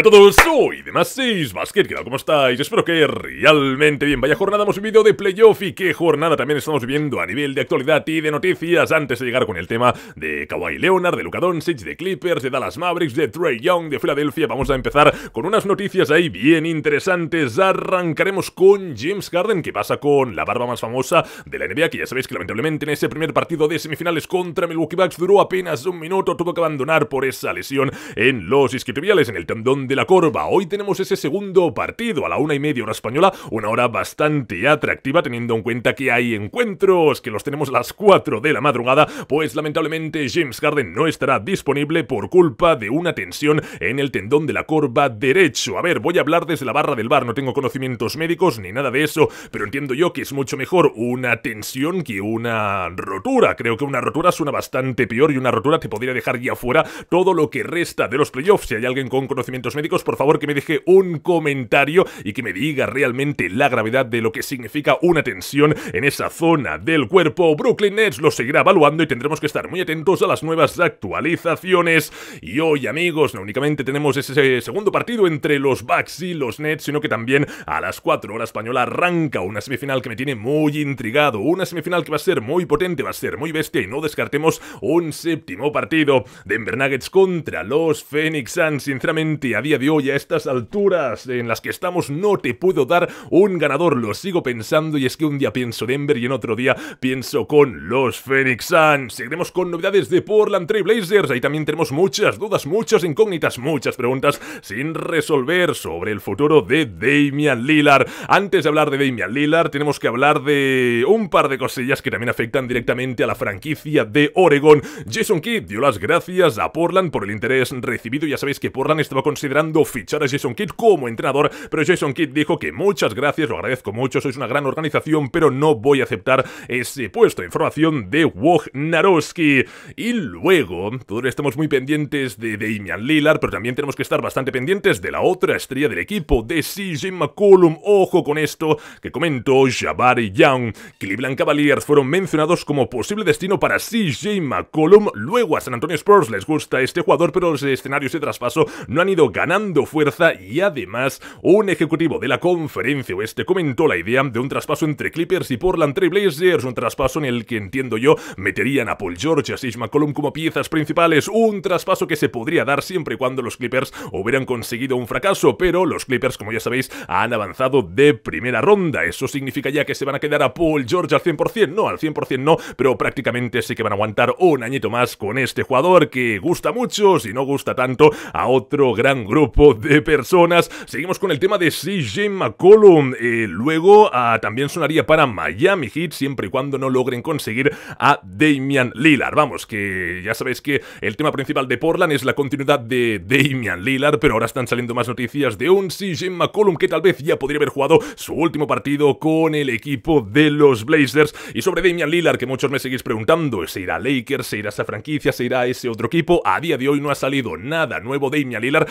Hola a todos, soy de más 6 Basket, ¿qué tal? ¿Cómo estáis? Espero que realmente bien. Vaya jornada hemos vivido de playoff y qué jornada también estamos viviendo a nivel de actualidad y de noticias. Antes de llegar con el tema de Kawhi Leonard, de Luka Doncic, de Clippers, de Dallas Mavericks, de Trey Young, de Filadelfia, vamos a empezar con unas noticias ahí bien interesantes. Arrancaremos con James Garden, que pasa con la barba más famosa de la NBA, que ya sabéis que lamentablemente en ese primer partido de semifinales contra Milwaukee Bucks duró apenas un minuto, tuvo que abandonar por esa lesión en los isquiotibiales, en el tendón de la Corva. Hoy tenemos ese segundo partido a la una y media hora española, una hora bastante atractiva teniendo en cuenta que hay encuentros que los tenemos las 4 de la madrugada, pues lamentablemente James Harden no estará disponible por culpa de una tensión en el tendón de la Corva derecho. A ver, voy a hablar desde la barra del bar, no tengo conocimientos médicos ni nada de eso, pero entiendo yo que es mucho mejor una tensión que una rotura. Creo que una rotura suena bastante peor y una rotura te podría dejar ya fuera todo lo que resta de los playoffs. Si hay alguien con conocimientos Médicos, por favor que me deje un comentario y que me diga realmente la gravedad de lo que significa una tensión en esa zona del cuerpo. Brooklyn Nets lo seguirá evaluando y tendremos que estar muy atentos a las nuevas actualizaciones. Y hoy, amigos, no únicamente tenemos ese segundo partido entre los Bucks y los Nets, sino que también a las 4 horas española arranca una semifinal que me tiene muy intrigado, una semifinal que va a ser muy potente, va a ser muy bestia y no descartemos un séptimo partido de Nuggets contra los Phoenix Suns. Sinceramente, día de hoy, a estas alturas en las que estamos, no te puedo dar un ganador. Lo sigo pensando y es que un día pienso Denver y en otro día pienso con los Phoenix Suns. Seguiremos con novedades de Portland Trail Blazers. Ahí también tenemos muchas dudas, muchas incógnitas, muchas preguntas sin resolver sobre el futuro de Damian Lillard. Antes de hablar de Damian Lillard, tenemos que hablar de un par de cosillas que también afectan directamente a la franquicia de Oregon. Jason Kidd dio las gracias a Portland por el interés recibido. Ya sabéis que Portland estaba con considerando fichar a Jason Kidd como entrenador, pero Jason Kidd dijo que muchas gracias, lo agradezco mucho, sois una gran organización, pero no voy a aceptar ese puesto de información de Wojnarowski. Y luego, todavía estamos muy pendientes de Damian Lillard, pero también tenemos que estar bastante pendientes de la otra estrella del equipo, de CJ McCollum. Ojo con esto que comentó Jabari Young. Cleveland Cavaliers fueron mencionados como posible destino para CJ McCollum. Luego a San Antonio Spurs les gusta este jugador, pero los escenarios de traspaso no han ido ganando fuerza y además un ejecutivo de la conferencia oeste comentó la idea de un traspaso entre Clippers y Portland Blazers. un traspaso en el que entiendo yo meterían a Paul George y a Sage como piezas principales, un traspaso que se podría dar siempre y cuando los Clippers hubieran conseguido un fracaso, pero los Clippers, como ya sabéis, han avanzado de primera ronda, eso significa ya que se van a quedar a Paul George al 100%, no, al 100% no, pero prácticamente sí que van a aguantar un añito más con este jugador que gusta mucho, si no gusta tanto, a otro gran grupo de personas. Seguimos con el tema de CJ McCollum. Eh, luego ah, también sonaría para Miami Heat, siempre y cuando no logren conseguir a Damian Lillard. Vamos, que ya sabéis que el tema principal de Portland es la continuidad de Damian Lillard, pero ahora están saliendo más noticias de un CJ McCollum que tal vez ya podría haber jugado su último partido con el equipo de los Blazers. Y sobre Damian Lillard, que muchos me seguís preguntando, ¿se irá a Lakers? ¿Se irá a esa franquicia? ¿Se irá a ese otro equipo? A día de hoy no ha salido nada nuevo Damian Lillard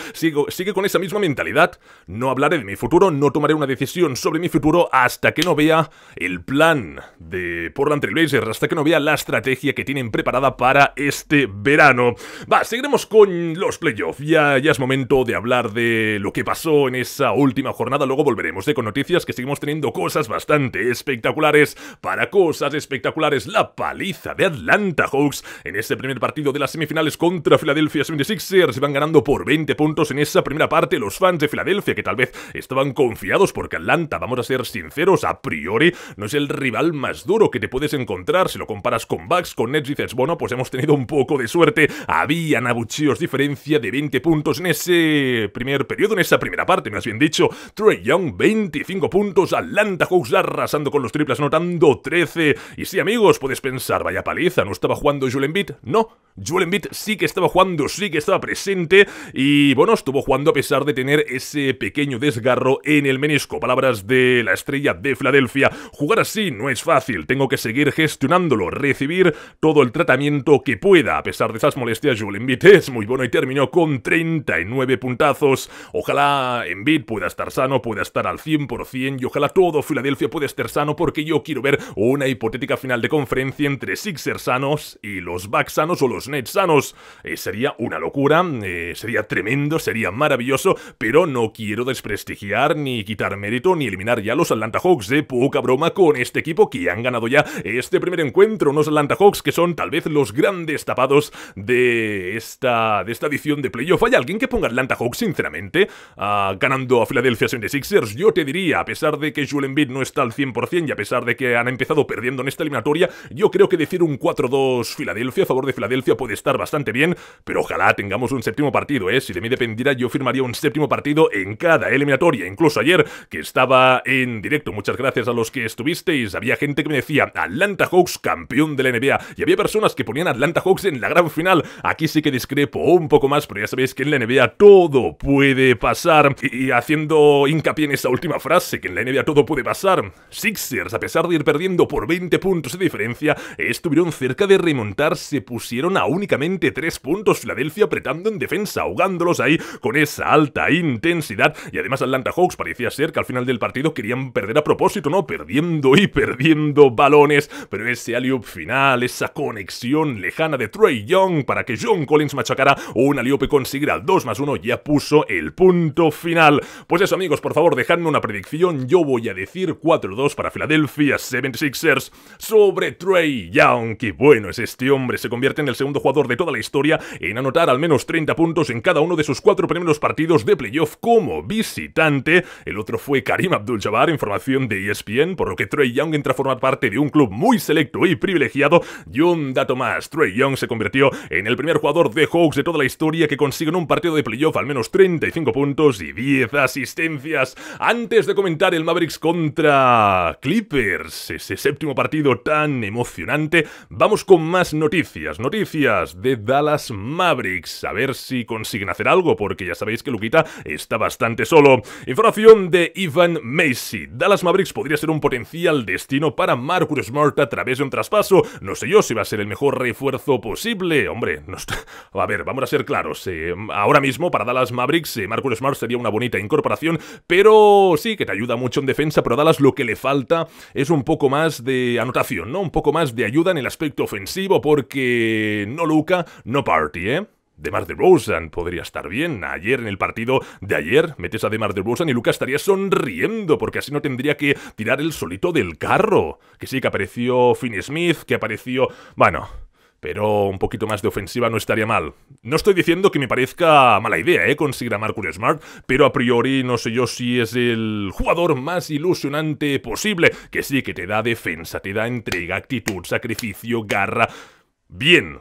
sigue con esa misma mentalidad, no hablaré de mi futuro, no tomaré una decisión sobre mi futuro hasta que no vea el plan de Portland Trailblazers, hasta que no vea la estrategia que tienen preparada para este verano. Va, seguiremos con los playoffs. Ya, ya es momento de hablar de lo que pasó en esa última jornada. Luego volveremos de ¿eh? con noticias que seguimos teniendo cosas bastante espectaculares. Para cosas espectaculares, la paliza de Atlanta Hawks en ese primer partido de las semifinales contra Philadelphia 76ers. Van ganando por 20 puntos en en esa primera parte los fans de Filadelfia, que tal vez estaban confiados porque Atlanta, vamos a ser sinceros, a priori no es el rival más duro que te puedes encontrar. Si lo comparas con Bucks, con Nets, dices, bueno, pues hemos tenido un poco de suerte. había abucheos, diferencia de 20 puntos en ese primer periodo, en esa primera parte, me has bien dicho. Trey Young, 25 puntos. Atlanta Hawks arrasando con los triples, anotando 13. Y sí, amigos, puedes pensar, vaya paliza, ¿no estaba jugando Joel Embiid? No, Joel Embiid sí que estaba jugando, sí que estaba presente. Y bueno, estuvo jugando a pesar de tener ese pequeño desgarro en el menisco. Palabras de la estrella de Filadelfia. Jugar así no es fácil, tengo que seguir gestionándolo, recibir todo el tratamiento que pueda. A pesar de esas molestias, Joel Embiid es muy bueno y terminó con 39 puntazos. Ojalá Embiid pueda estar sano, pueda estar al 100% y ojalá todo Filadelfia pueda estar sano porque yo quiero ver una hipotética final de conferencia entre Sixers sanos y los Bucks sanos o los Nets sanos. Eh, sería una locura, eh, sería tremendo, sería maravilloso, pero no quiero desprestigiar ni quitar mérito ni eliminar ya los Atlanta Hawks de poca broma con este equipo que han ganado ya este primer encuentro, unos Atlanta Hawks que son tal vez los grandes tapados de esta, de esta edición de playoff. ¿Hay alguien que ponga Atlanta Hawks, sinceramente, ah, ganando a Philadelphia 76ers? Yo te diría, a pesar de que Joel Embiid no está al 100% y a pesar de que han empezado perdiendo en esta eliminatoria, yo creo que decir un 4-2 Filadelfia a favor de Filadelfia puede estar bastante bien, pero ojalá tengamos un séptimo partido, ¿eh? Si de mí depende yo firmaría un séptimo partido en cada eliminatoria. Incluso ayer, que estaba en directo, muchas gracias a los que estuvisteis, había gente que me decía Atlanta Hawks campeón de la NBA. Y había personas que ponían Atlanta Hawks en la gran final. Aquí sí que discrepo un poco más, pero ya sabéis que en la NBA todo puede pasar. Y haciendo hincapié en esa última frase, que en la NBA todo puede pasar, Sixers, a pesar de ir perdiendo por 20 puntos de diferencia, estuvieron cerca de remontar, se pusieron a únicamente 3 puntos Filadelfia apretando en defensa, ahogándolos ahí con esa alta intensidad. Y además Atlanta Hawks parecía ser que al final del partido querían perder a propósito, ¿no? Perdiendo y perdiendo balones. Pero ese alley final, esa conexión lejana de Trey Young para que John Collins machacara un alley-oop y consiguiera 2 más 1 ya puso el punto final. Pues eso amigos, por favor dejadme una predicción. Yo voy a decir 4-2 para Philadelphia 76ers sobre Trey Young. Que bueno es este hombre. Se convierte en el segundo jugador de toda la historia en anotar al menos 30 puntos en cada uno de sus cuatro primeros partidos de playoff como visitante. El otro fue Karim Abdul-Jabbar, información de ESPN, por lo que Trey Young entra a formar parte de un club muy selecto y privilegiado. Y un dato más, Trey Young se convirtió en el primer jugador de Hawks de toda la historia que consigue en un partido de playoff al menos 35 puntos y 10 asistencias. Antes de comentar el Mavericks contra Clippers, ese séptimo partido tan emocionante, vamos con más noticias, noticias de Dallas Mavericks, a ver si consiguen hacer algo porque ya sabéis que Luquita está bastante solo. Información de Ivan Macy. Dallas Mavericks podría ser un potencial destino para Marcus Smart a través de un traspaso. No sé yo si va a ser el mejor refuerzo posible. Hombre, no está... a ver, vamos a ser claros. Eh, ahora mismo para Dallas Mavericks, eh, Marcus Smart sería una bonita incorporación, pero sí que te ayuda mucho en defensa, pero a Dallas lo que le falta es un poco más de anotación, ¿no? Un poco más de ayuda en el aspecto ofensivo porque no Luca, no Party, ¿eh? de Rosen podría estar bien. Ayer, en el partido de ayer, metes a de Rosen y Lucas estaría sonriendo porque así no tendría que tirar el solito del carro. Que sí, que apareció Finn Smith, que apareció... Bueno... Pero un poquito más de ofensiva no estaría mal. No estoy diciendo que me parezca mala idea, ¿eh? Conseguir a Marcus Smart, pero a priori no sé yo si es el jugador más ilusionante posible. Que sí, que te da defensa, te da entrega, actitud, sacrificio, garra. Bien,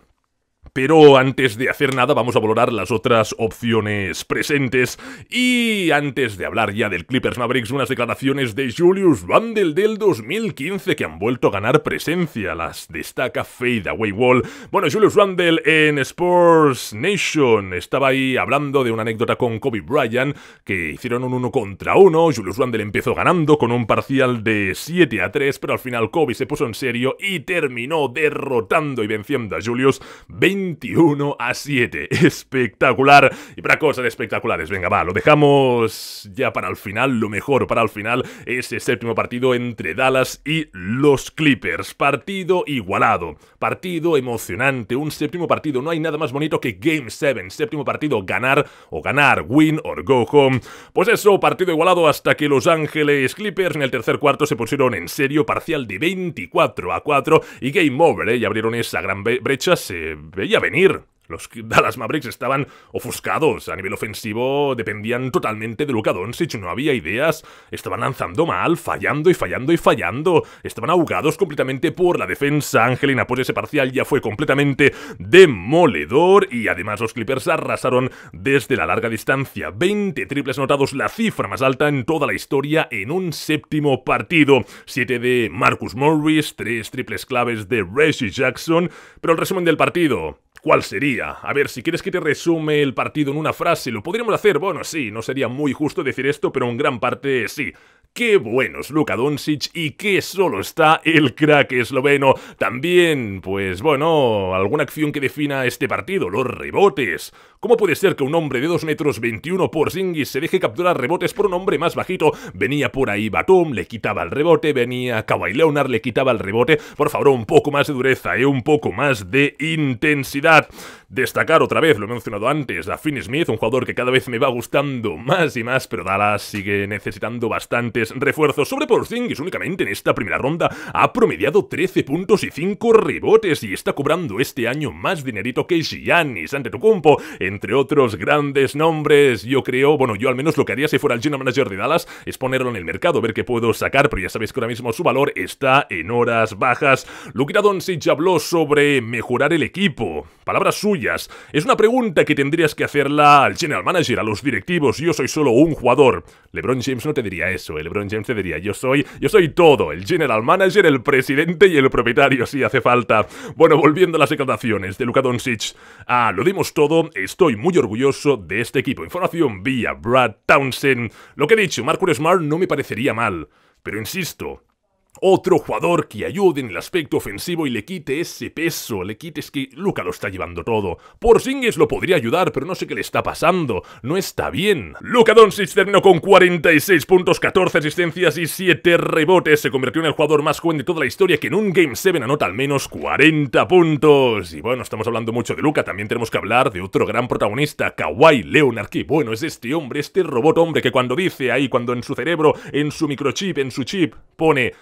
pero antes de hacer nada vamos a valorar las otras opciones presentes y antes de hablar ya del Clippers Mavericks unas declaraciones de Julius Randle del 2015 que han vuelto a ganar presencia, las destaca Fade Away Wall. Bueno, Julius Randle en Sports Nation estaba ahí hablando de una anécdota con Kobe Bryant que hicieron un uno contra uno, Julius Randle empezó ganando con un parcial de 7 a 3, pero al final Kobe se puso en serio y terminó derrotando y venciendo a Julius 20 21 a 7. Espectacular. Y para cosas espectaculares, venga, va, lo dejamos ya para el final. Lo mejor para el final es el séptimo partido entre Dallas y los Clippers. Partido igualado, partido emocionante, un séptimo partido. No hay nada más bonito que Game 7. Séptimo partido, ganar o ganar, win or go home. Pues eso, partido igualado hasta que Los Ángeles Clippers en el tercer cuarto se pusieron en serio, parcial de 24 a 4 y game over, ¿eh? Y abrieron esa gran brecha, se veía venir. Los Dallas Mavericks estaban ofuscados. A nivel ofensivo dependían totalmente de Luka Doncic, no había ideas. Estaban lanzando mal, fallando y fallando y fallando. Estaban ahogados completamente por la defensa. Angelina por ese parcial ya fue completamente demoledor. Y además los Clippers arrasaron desde la larga distancia. 20 triples anotados, la cifra más alta en toda la historia en un séptimo partido. 7 de Marcus Morris, 3 triples claves de Reggie Jackson. Pero el resumen del partido... ¿Cuál sería? A ver, si quieres que te resume el partido en una frase, lo podríamos hacer. Bueno, sí, no sería muy justo decir esto, pero en gran parte sí. Qué buenos Luka Doncic y qué solo está el crack esloveno. También, pues bueno, alguna acción que defina este partido, los rebotes. ¿Cómo puede ser que un hombre de 2 metros 21 por Zingis se deje capturar rebotes por un hombre más bajito? Venía por ahí Batum, le quitaba el rebote, venía Kawhi Leonard, le quitaba el rebote. Por favor, un poco más de dureza, y ¿eh? un poco más de intensidad. Destacar otra vez, lo he mencionado antes, a Finn Smith, un jugador que cada vez me va gustando más y más, pero Dallas sigue necesitando bastantes refuerzos. Sobre Porzingis, únicamente en esta primera ronda ha promediado 13 puntos y 5 rebotes y está cobrando este año más dinerito que Giannis Antetokounmpo entre otros grandes nombres, yo creo, bueno, yo al menos lo que haría si fuera el General Manager de Dallas es ponerlo en el mercado, ver qué puedo sacar, pero ya sabéis que ahora mismo su valor está en horas bajas. Luka Doncic habló sobre mejorar el equipo, palabras suyas. Es una pregunta que tendrías que hacerla al General Manager, a los directivos, yo soy solo un jugador. LeBron James no te diría eso, ¿eh? LeBron James te diría, yo soy, yo soy todo, el General Manager, el presidente y el propietario, si hace falta. Bueno, volviendo a las declaraciones de Luka Doncic, ah, lo dimos todo, Estoy muy orgulloso de este equipo. Información vía Brad Townsend. Lo que he dicho, Marcus Smart no me parecería mal. Pero insisto, otro jugador que ayude en el aspecto ofensivo y le quite ese peso, le quite es que Luca lo está llevando todo. Por Porzingis lo podría ayudar, pero no sé qué le está pasando, no está bien. Luca Doncic terminó con 46 puntos, 14 asistencias y 7 rebotes, se convirtió en el jugador más joven de toda la historia que en un Game 7 anota al menos 40 puntos. Y bueno, estamos hablando mucho de Luca, también tenemos que hablar de otro gran protagonista, Kawhi Leonard, que bueno, es este hombre, este robot hombre que cuando dice ahí, cuando en su cerebro, en su microchip, en su chip, pone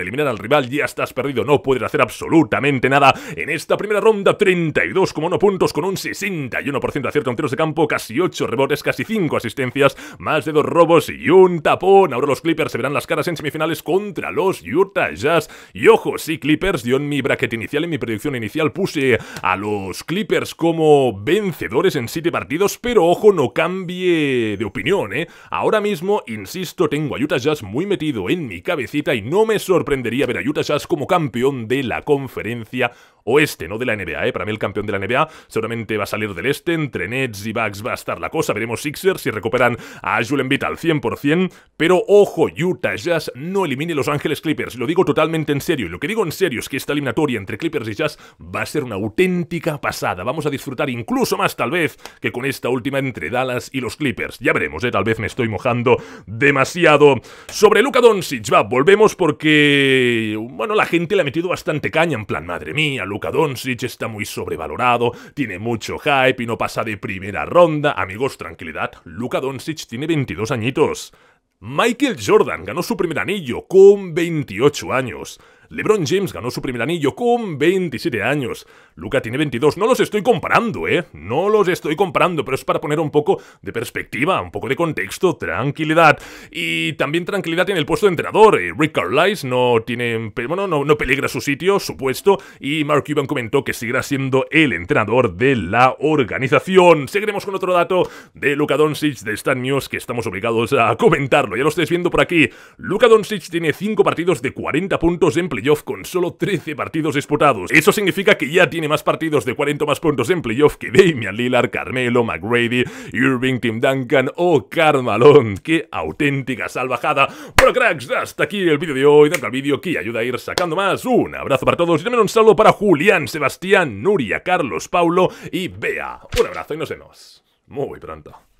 eliminar al rival, ya estás perdido, no puedes hacer absolutamente nada. En esta primera ronda, 32,1 puntos con un 61% de acierto en tiros de campo, casi 8 rebotes, casi 5 asistencias, más de 2 robos y un tapón. Ahora los Clippers se verán las caras en semifinales contra los Utah Jazz. Y ojo, sí, Clippers, yo en mi bracket inicial, en mi predicción inicial, puse a los Clippers como vencedores en 7 partidos, pero ojo, no cambie de opinión, ¿eh? Ahora mismo, insisto, tengo a Utah Jazz muy metido en mi cabecita y no me sorprendería ver a Utah Jazz como campeón de la conferencia oeste, no de la NBA, ¿eh? Para mí el campeón de la NBA seguramente va a salir del este, entre Nets y Bucks va a estar la cosa, veremos Sixers si recuperan a Julian Vita al 100%, pero ojo, Utah Jazz no elimine Los Ángeles Clippers, lo digo totalmente en serio, y lo que digo en serio es que esta eliminatoria entre Clippers y Jazz va a ser una auténtica pasada, vamos a disfrutar incluso más tal vez que con esta última entre Dallas y los Clippers, ya veremos, ¿eh? Tal vez me estoy mojando demasiado. Sobre Luka Doncic, va, volvemos por porque, bueno, la gente le ha metido bastante caña, en plan, madre mía, Luka Doncic está muy sobrevalorado, tiene mucho hype y no pasa de primera ronda. Amigos, tranquilidad, Luka Doncic tiene 22 añitos. Michael Jordan ganó su primer anillo con 28 años. LeBron James ganó su primer anillo con 27 años. Luca tiene 22. No los estoy comparando, ¿eh? No los estoy comparando, pero es para poner un poco de perspectiva, un poco de contexto, tranquilidad. Y también tranquilidad en el puesto de entrenador. Eh, Rick Carlisle no tiene. Bueno, no, no peligra su sitio, supuesto. Y Mark Cuban comentó que seguirá siendo el entrenador de la organización. Seguiremos con otro dato de Luka Doncic de Stan News que estamos obligados a comentarlo. Ya lo estáis viendo por aquí. Luca Doncic tiene 5 partidos de 40 puntos en play playoff con solo 13 partidos disputados. Eso significa que ya tiene más partidos de 40 más puntos en playoff que Damian Lillard, Carmelo, McGrady, Irving, Tim Duncan o Carmalón. ¡Qué auténtica salvajada! Bueno, cracks, hasta aquí el vídeo de hoy. dame al vídeo que ayuda a ir sacando más. Un abrazo para todos y también un saludo para Julián, Sebastián, Nuria, Carlos, Paulo y Bea. Un abrazo y nos vemos muy pronto.